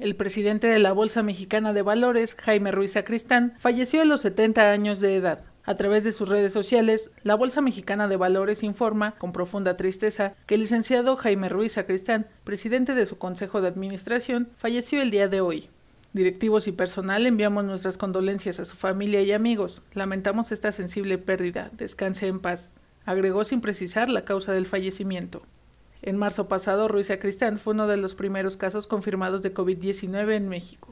El presidente de la Bolsa Mexicana de Valores, Jaime Ruiz Acristán, falleció a los 70 años de edad. A través de sus redes sociales, la Bolsa Mexicana de Valores informa, con profunda tristeza, que el licenciado Jaime Ruiz Acristán, presidente de su Consejo de Administración, falleció el día de hoy. Directivos y personal enviamos nuestras condolencias a su familia y amigos. Lamentamos esta sensible pérdida. Descanse en paz. Agregó sin precisar la causa del fallecimiento. En marzo pasado, Ruiz Acristán fue uno de los primeros casos confirmados de COVID-19 en México.